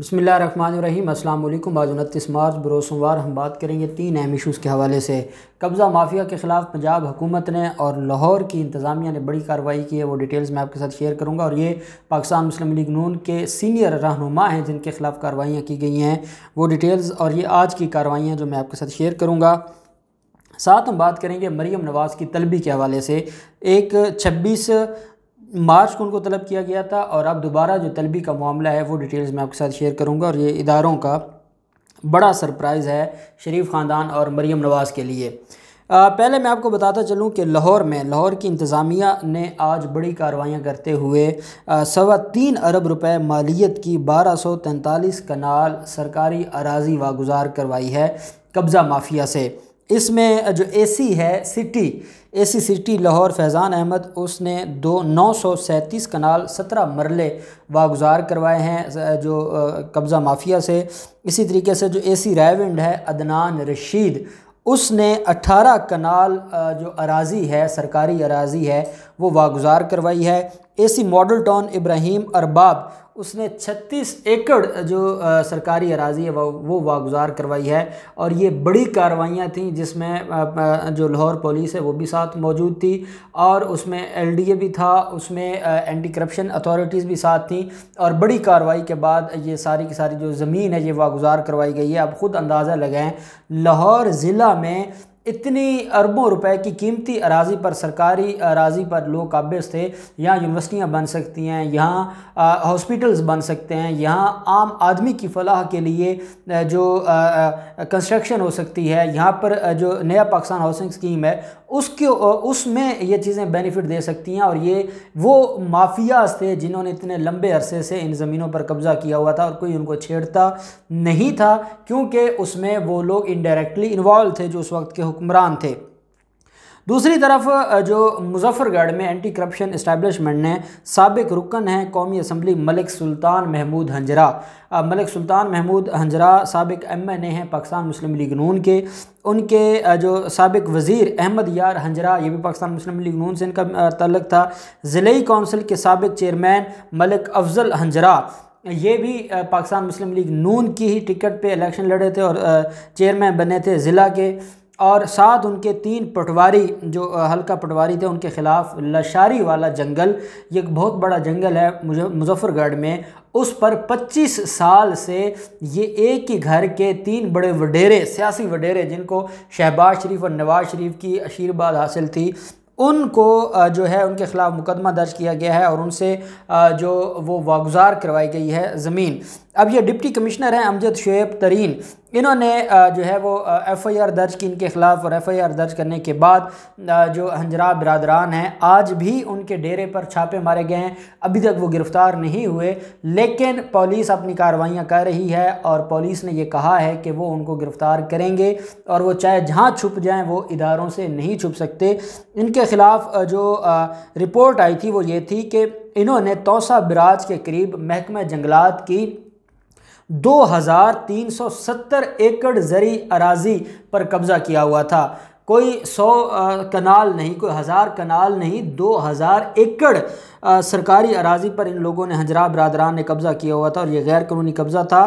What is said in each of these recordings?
बसमिल अस्सलाम वालेकुम उनतीस मार्च बरो सोमवार हम बात करेंगे तीन अहम इशूज़ के हवाले से कब्ज़ा माफिया के ख़िलाफ़ पंजाब हुकूमत ने और लाहौर की इंतज़ामिया ने बड़ी कार्रवाई की है वो डिटेल्स मैं आपके साथ शेयर करूँगा और ये पाकिस्तान मुस्लिम लीग नून के सीनियर रहनुमा हैं जिनके ख़िलाफ़ कार्रवाइयाँ की गई हैं वो डिटेल्स और ये आज की कार्रवाइयाँ जो मैं आपके साथ शेयर करूँगा साथ हम बात करेंगे मरीम नवाज़ की तलबी के हवाले से एक छब्बीस मार्च को उनको तलब किया गया था और अब दोबारा जो तलबी का मामला है वो डिटेल्स मैं आपके साथ शेयर करूँगा और ये इदारों का बड़ा सरप्राइज़ है शरीफ ख़ानदान और मरीम नवाज़ के लिए आ, पहले मैं आपको बताता चलूँ कि लाहौर में लाहौर की इंतज़ामिया ने आज बड़ी कार्रवाइयाँ करते हुए सवा तीन अरब रुपए मालियत की बारह सौ तैंतालीस कनाल सरकारी अराजी वागुजार करवाई है कब्ज़ा माफिया से इसमें जो एसी है city AC city Lahore Faizan Ahmed उसने दो नौ सौ सैंतीस कनाल सत्रह मरले वागुजार करवाए हैं जो कब्ज़ा माफिया से इसी तरीके से जो एसी रायविंड है अदनान रशीद उसने 18 कनाल जो अराजी है सरकारी अराजी है वो वागुजार करवाई है AC model town Ibrahim Arbab उसने 36 एकड़ जो सरकारी अराजी है वो वागुजार करवाई है और ये बड़ी कार्रवाइयाँ थीं जिसमें जो लाहौर पुलिस है वो भी साथ मौजूद थी और उसमें एलडीए भी था उसमें एंटी करप्शन अथॉरिटीज़ भी साथ थी और बड़ी कार्रवाई के बाद ये सारी की सारी जो ज़मीन है ये वागुजार करवाई गई है आप ख़ुद अंदाज़ा लगाएँ लाहौर ज़िला में इतनी अरबों रुपए की कीमती अराजी पर सरकारी अराजी पर लोग काबिज थे यहाँ यूनिवर्सिटियाँ बन सकती हैं यहाँ हॉस्पिटल्स बन सकते हैं यहाँ आम आदमी की फलाह के लिए जो कंस्ट्रक्शन हो सकती है यहाँ पर जो नया पाकिस्तान हाउसिंग स्कीम है उसके उसमें ये चीज़ें बेनिफिट दे सकती हैं और ये वो माफियाज थे जिन्होंने इतने लंबे अरसे से इन ज़मीनों पर कब्ज़ा किया हुआ था और कोई उनको छेड़ता नहीं था क्योंकि उसमें वो लोग इनडायरेक्टली इन्वॉल्व थे जो उस वक्त के हुक्मरान थे दूसरी तरफ जो मुजफ्फरगढ़ में एंटी करप्शन इस्टेबलिशमेंट ने सबक रुकन है कौमी असम्बली मलिक सुल्तान महमूद हंजरा मलिक सुल्तान महमूद हंजरा सबक एम एन ए हैं पाकिस्तान मुस्लिम लीग नून के उनके जो सबक वज़ीर अहमद यार हंजरा ये भी पाकिस्तान मुस्लिम लीग नून से इनका तलक़ था ज़िली कौंसिल के सबक चेयरमैन मलिक अफजल हंजरा ये भी पाकिस्तान मुस्लिम लीग नून की ही टिकट पे इलेक्शन लड़े थे और चेयरमैन बने थे ज़िला के और साथ उनके तीन पटवारी जो हल्का पटवारी थे उनके ख़िलाफ़ लशारी वाला जंगल ये एक बहुत बड़ा जंगल है मुजफ्फरगढ़ में उस पर 25 साल से ये एक ही घर के तीन बड़े वडेरे सियासी वडेरे जिनको शहबाज शरीफ और नवाज शरीफ की आशीर्वाद हासिल थी उनको जो है उनके ख़िलाफ़ मुकदमा दर्ज किया गया है और उनसे जो वो वागुजार करवाई गई है ज़मीन अब ये डिप्टी कमिश्नर हैं अमजद शुएब तरीन इन्होंने जो है वो एफ़ आई आर दर्ज की इनके ख़िलाफ़ और एफ़ आई आर दर्ज करने के बाद जो हंजरा बरदरान हैं आज भी उनके डेरे पर छापे मारे गए हैं अभी तक वो गिरफ़्तार नहीं हुए लेकिन पुलिस अपनी कार्रवाइयाँ कर रही है और पुलिस ने यह कहा है कि वो उनको गिरफ़्तार करेंगे और वो चाहे जहाँ छुप जाएँ वो इदारों से नहीं छुप सकते इनके ख़िलाफ़ जो रिपोर्ट आई थी वो ये थी कि इन्होंने तोसा बिराज के करीब महकमा जंगलात की 2370 एकड़ ज़री अराजी पर कब्ज़ा किया हुआ था कोई सौ कनाल नहीं कोई हज़ार कनाल नहीं दो हज़ार एकड़ आ, सरकारी अराजी पर इन लोगों ने हजरा बरदरान ने कब्ज़ा किया हुआ था और ये गैर कानूनी कब्ज़ा था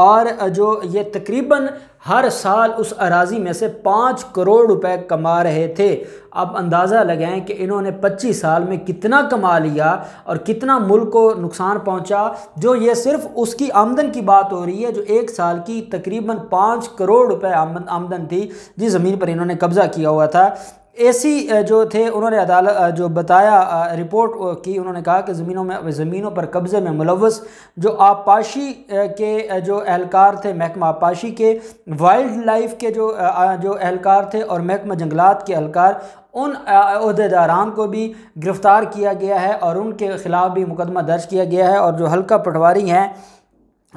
और जो ये तकरीबन हर साल उस अराजी में से पाँच करोड़ रुपए कमा रहे थे अब अंदाज़ा लगाएं कि इन्होंने 25 साल में कितना कमा लिया और कितना मुल्क को नुकसान पहुंचा जो ये सिर्फ उसकी आमदन की बात हो रही है जो एक साल की तकरीबन पाँच करोड़ रुपए आमदन थी जिस ज़मीन पर इन्होंने कब्ज़ा किया हुआ था एसी जो थे उन्होंने अदालत जो बताया रिपोर्ट की उन्होंने कहा कि ज़मीनों में ज़मीनों पर कब्ज़े में मुलवस जो आपाशी के जो एहलकार थे महकमा आपाशी के वाइल्ड लाइफ के जो जो एहलकार थे और महकमा जंगलात के एहलकार उन को भी गिरफ़्तार किया गया है और उनके ख़िलाफ़ भी मुकदमा दर्ज किया गया है और जो हल्का पटवारी हैं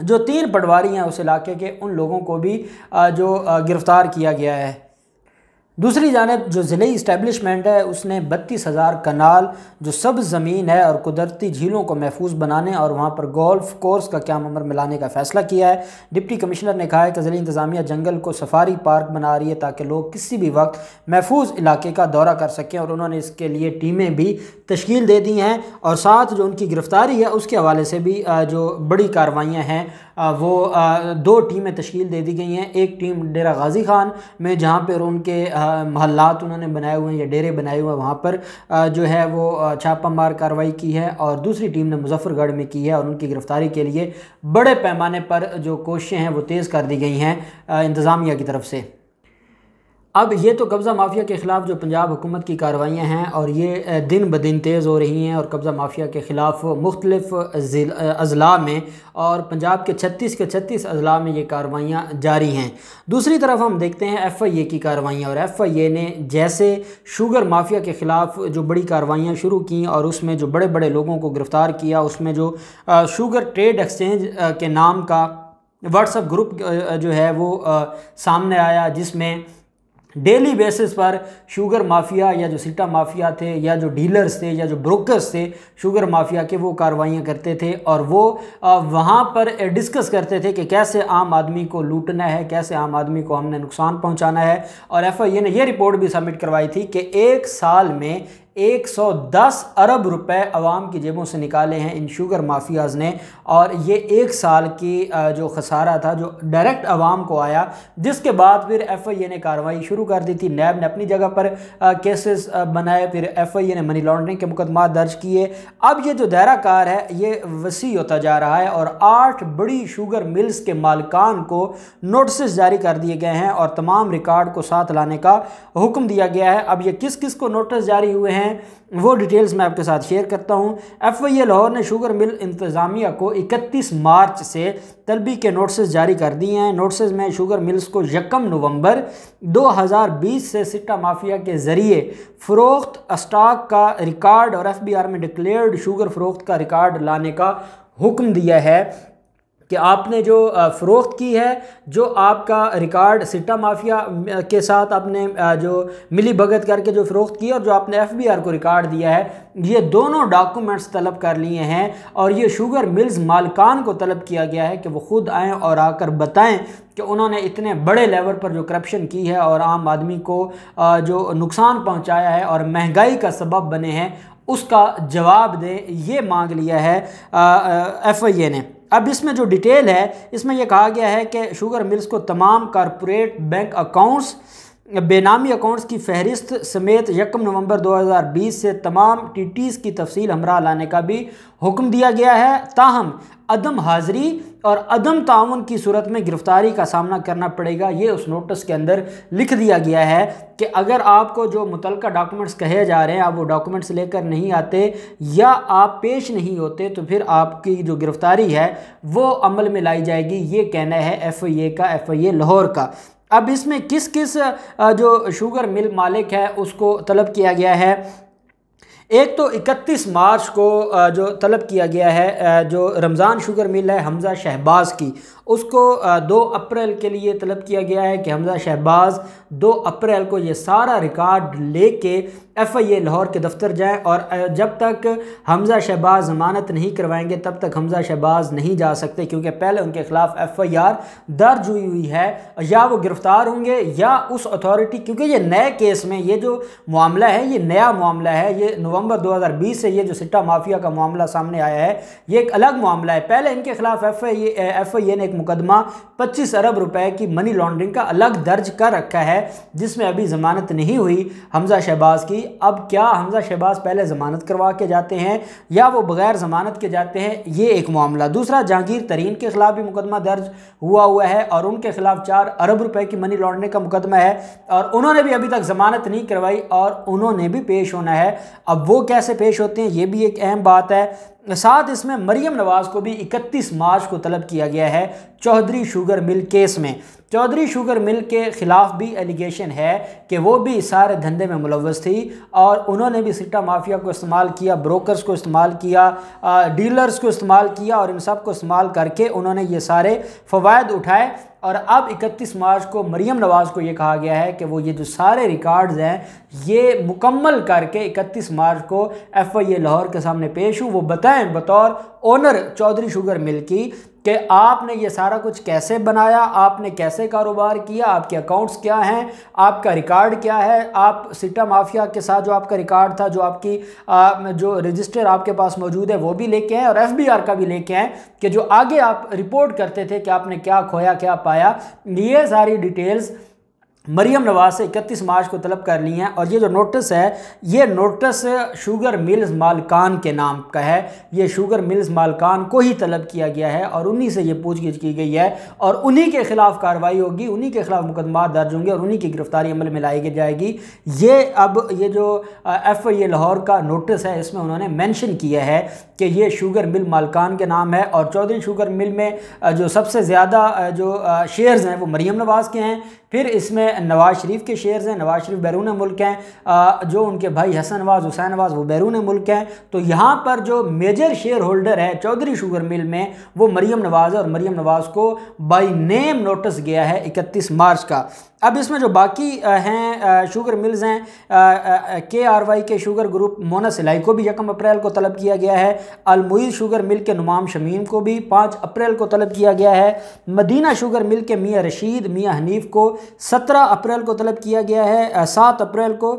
जो तीन पटवारी हैं उस इलाके के उन लोगों को भी जो गिरफ़्तार किया गया है दूसरी जानब जो ज़िले इस्टेबलिशमेंट है उसने बत्तीस हज़ार कनाल जो सब ज़मीन है और कुदरती झीलों को महफूज बनाने और वहाँ पर गोल्फ कोर्स का क्या ममर मिलाने का फ़ैसला किया है डिप्टी कमिश्नर ने कहा है कि ज़िले इंतज़ामिया जंगल को सफारी पार्क बना रही है ताकि लोग किसी भी वक्त महफूज इलाके का दौरा कर सकें और उन्होंने इसके लिए टीमें भी तश्ील दे दी हैं और साथ जो उनकी गिरफ़्तारी है उसके हवाले से भी जो बड़ी कार्रवाइयाँ हैं वो दो टीमें तश्ील दे दी गई हैं एक टीम डेरा गाजी खान में जहाँ पर उनके महल्लात उन्होंने बनाए हुए हैं या डेरे बनाए हुए हैं वहाँ पर जो है वो छापामार कार्रवाई की है और दूसरी टीम ने मुजफ्फरगढ़ में की है और उनकी गिरफ़्तारी के लिए बड़े पैमाने पर जो कोशिशें हैं वो तेज़ कर दी गई हैं इंतज़ामिया की तरफ से अब ये तो कब्ज़ा माफिया के ख़िलाफ़ जो पंजाब हुकूमत की कार्रवाइयाँ हैं और ये दिन ब दिन तेज़ हो रही हैं और कब्ज़ा माफिया के ख़िलाफ़ मुख्तलिफ़ अजला में और पंजाब के छत्तीस के छत्तीस अजला में ये कार्रवाइयाँ जारी हैं दूसरी तरफ हम देखते हैं एफ़ आई ए की कार्रवाइयाँ और एफ़ आई ए ने जैसे शुगर माफिया के ख़िलाफ़ जो बड़ी कार्रवाइयाँ शुरू की और उसमें जो बड़े बड़े लोगों को गिरफ़्तार किया उसमें जो शुगर ट्रेड एक्सचेंज के नाम का व्हाट्सअप ग्रुप जो है वो सामने आया जिसमें डेली बेसिस पर शुगर माफिया या जो सिटा माफिया थे या जो डीलर्स थे या जो ब्रोकर्स थे शुगर माफिया के वो कार्रवाइयाँ करते थे और वो वहाँ पर डिस्कस करते थे कि कैसे आम आदमी को लूटना है कैसे आम आदमी को हमने नुकसान पहुँचाना है और एफ आई ए ने यह रिपोर्ट भी सबमिट करवाई थी कि एक साल में 110 अरब रुपए अवाम की जेबों से निकाले हैं इन शुगर माफियाज़ ने और ये एक साल की जो खसारा था जो डायरेक्ट अवाम को आया जिसके बाद फिर एफ आई ए ने कार्रवाई शुरू कर दी थी नैब ने अपनी जगह पर केसेस बनाए फिर एफ आई ए ने मनी लॉन्ड्रिंग के मुकदमा दर्ज किए अब ये जो दायरा कार है ये वसी होता जा रहा है और आठ बड़ी शुगर मिल्स के मालकान को नोटिस जारी कर दिए गए हैं और तमाम रिकॉर्ड को साथ लाने का हुक्म दिया गया है अब ये किस किस को नोटिस जारी हुए हैं हैं वो डिटेल्स मैं आपके साथ शेयर करता हूँ एफ आई ए लाहौर ने शुगर मिल इंतज़ामिया को 31 मार्च से तलबी के नोटिस जारी कर दिए हैं नोटिस में शुगर मिल्स को यकम नवंबर 2020 से सिट्टा माफिया के ज़रिए फ़रोख्त स्टाक का रिकॉर्ड और एफ बी आर में डिक्लेयर्ड शुगर फ़रोख्त का रिकॉर्ड लाने का हुक्म दिया है कि आपने जो फ़रोख्त की है जो आपका रिकॉर्ड सिट्टा माफिया के साथ आपने जो मिली भगत करके जो फ़रोख्त की और जो आपने एफ बी आर को रिकॉर्ड दिया है ये दोनों डॉक्यूमेंट्स तलब कर लिए हैं और ये शुगर मिल्स मालकान को तलब किया गया है कि वो खुद आएँ और आकर बताएं कि उन्होंने इतने बड़े लेवल पर जो करप्शन की है और आम आदमी को जो नुकसान पहुँचाया है और महंगाई का सबब बने हैं उसका जवाब दें ये मांग लिया है एफ आई ए ने अब इसमें जो डिटेल है इसमें यह कहा गया है कि शुगर मिल्स को तमाम कॉरपोरेट बैंक अकाउंट्स बेनामी अकाउंट्स की फहरिस्त समेत यकम नवंबर 2020 से तमाम टीटीज़ की तफसील हमरा लाने का भी हुक्म दिया गया है ताहम अदम हाज़री और अदम ताउन की सूरत में गिरफ़्तारी का सामना करना पड़ेगा ये उस नोटिस के अंदर लिख दिया गया है कि अगर आपको जो मुतल डॉक्यूमेंट्स कहे जा रहे हैं आप वो डॉक्यूमेंट्स लेकर नहीं आते या आप पेश नहीं होते तो फिर आपकी जो गिरफ़्तारी है वो अमल में लाई जाएगी ये कहना है एफ़ आई ए का एफ़ आई ए लाहौर का अब इसमें किस किस जो शुगर मिल मालिक है उसको तलब किया गया है एक तो 31 मार्च को जो तलब किया गया है जो रमज़ान शुगर मिल है हमज़ा शहबाज़ की उसको दो अप्रैल के लिए तलब किया गया है कि हमज़ा शहबाज़ दो अप्रैल को ये सारा रिकॉर्ड लेके एफ आई ए लाहौर के दफ्तर जाए और जब तक हमज़ा शहबाज जमानत नहीं करवाएंगे तब तक हमज़ा शहबाज नहीं जा सकते क्योंकि पहले उनके ख़िलाफ़ एफ आई आर दर्ज हुई हुई है या वो गिरफ़्तार होंगे या उस अथॉरिटी क्योंकि ये नए केस में ये जो मामला है ये नया मामला है ये नवंबर 2020 से ये जो सिट्टा माफिया का मामला सामने आया है ये एक अलग मामला है पहले इनके खिलाफ एफ आई एफ आई ए ने एक मुकदमा पच्चीस अरब रुपए की मनी लॉन्ड्रिंग का अलग दर्ज कर रखा है जिसमें अभी ज़मानत नहीं हुई हमजा शहबाज की कि अब क्या हमज़ा शहबाज पहले ज़मानत करवा के जाते हैं या वो बग़ैर ज़मानत के जाते हैं ये एक मामला दूसरा जहांगीर तरीन के ख़िलाफ़ भी मुकदमा दर्ज हुआ हुआ है और उनके ख़िलाफ़ चार अरब रुपए की मनी लौटने का मुकदमा है और उन्होंने भी अभी तक ज़मानत नहीं करवाई और उन्होंने भी पेश होना है अब वो कैसे पेश होते हैं ये भी एक अहम बात है साथ इसमें मरियम नवाज़ को भी 31 मार्च को तलब किया गया है चौधरी शुगर मिल केस में चौधरी शुगर मिल के ख़िलाफ़ भी एलिगेशन है कि वो भी सारे धंधे में मुलवस थी और उन्होंने भी सिट्टा माफिया को इस्तेमाल किया ब्रोकर्स को इस्तेमाल किया डीलर्स को इस्तेमाल किया और इन सब को इस्तेमाल करके उन्होंने ये सारे फ़वाद उठाए और अब 31 मार्च को मरीम नवाज़ को ये कहा गया है कि वो ये जो सारे रिकॉर्ड्स हैं ये मुकम्मल करके 31 मार्च को एफ आई ए लाहौर के सामने पेश हूँ वो बताएं बतौर ओनर चौधरी शुगर मिल की कि आपने ये सारा कुछ कैसे बनाया आपने कैसे कारोबार किया आपके अकाउंट्स क्या हैं आपका रिकॉर्ड क्या है आप सिटा माफिया के साथ जो आपका रिकॉर्ड था जो आपकी आ, जो रजिस्टर आपके पास मौजूद है वो भी लेके आए और एफ का भी लेके आए कि जो आगे आप रिपोर्ट करते थे कि आपने क्या खोया क्या पाया पाया ये सारी डिटेल्स मरियम नवाज से इकतीस मार्च को तलब कर ली है और ये जो नोटिस है ये नोटिस शुगर मिल्स मालकान के नाम का है ये शुगर मिल्स मालकान को ही तलब किया गया है और उन्हीं से ये पूछगिछ की गई है और उन्हीं के ख़िलाफ़ कार्रवाई होगी उन्हीं के ख़िलाफ़ मुकदमा दर्ज होंगे और उन्हीं की गिरफ़्तारी अमल में लाई जाएगी ये अब ये जो एफ़ ये लाहौर का नोटिस है इसमें उन्होंने मैंशन किया है कि ये शुगर मिल मालकान के नाम है और चौधरी शुगर मिल में जो सबसे ज़्यादा जो शेयर्स हैं वो मरीम नवाज़ के हैं फिर इसमें नवाज़ शरीफ के शेयर्स हैं नवाज़ शरीफ बैरून मुल्क हैं जो उनके भाई हसन नवाज़ हुसैन नवाज़ वो बैरून मुल्क हैं तो यहाँ पर जो मेजर शेयर होल्डर है चौधरी शुगर मिल में वो मरीम नवाज़ है और मरीम नवाज़ को बाई नेम नोटिस गया है इकतीस मार्च का अब इसमें जो बाकी हैं शुगर मिल्स हैं के R Y K sugar group मोनस इलाई को भी यकम अप्रैल को तलब किया गया है अलमुई शुगर मिल के नुमाम शमीम को भी पाँच अप्रैल को तलब किया गया है मदीना शुगर मिल के मियाँ रशीद मियाँ हनीफ को सत्रह अप्रैल को तलब किया गया है सात अप्रैल को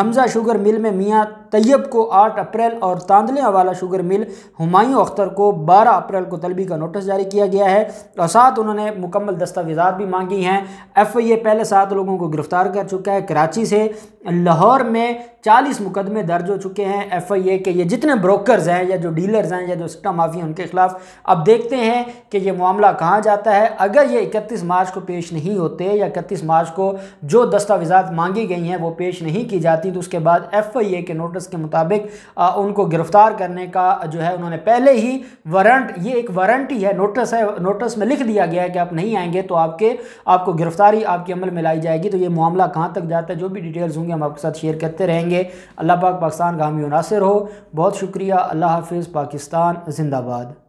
हमज़ा शुगर मिल में मियाँ तैयब को 8 अप्रैल और तांदले वाला शुगर मिल हमायूं अख्तर को 12 अप्रैल को तलबी का नोटिस जारी किया गया है और साथ उन्होंने मुकम्मल दस्तावेज़ा भी मांगी हैं एफ आई ए पहले सात लोगों को गिरफ़्तार कर चुका है कराची से लाहौर में 40 मुकदमे दर्ज हो चुके हैं एफआईए के ये जितने ब्रोकर्स हैं या जो डीलर्स हैं या जो सट्टा माफिया उनके खिलाफ अब देखते हैं कि ये मामला कहाँ जाता है अगर ये इकतीस मार्च को पेश नहीं होते या इकतीस मार्च को जो दस्तावेजा मांगी गई हैं वो पेश नहीं की जाती तो उसके बाद एफ के नोटिस के मुताबिक उनको गिरफ्तार करने का जो है उन्होंने पहले ही वारंट ये एक वारंट ही है नोटिस है नोटिस में लिख दिया गया है कि आप नहीं आएंगे तो आपके आपको गिरफ्तारी आपके अमल में लाई जाएगी तो ये मामला कहाँ तक जाता है जो भी डिटेल्स होंगे हम आपके साथ शेयर करते रहेंगे करेंगे अल्लाह पाक पाकिस्तान का हामी नासिर हो बहुत शुक्रिया अल्लाह हाफिज़ पाकिस्तान जिंदाबाद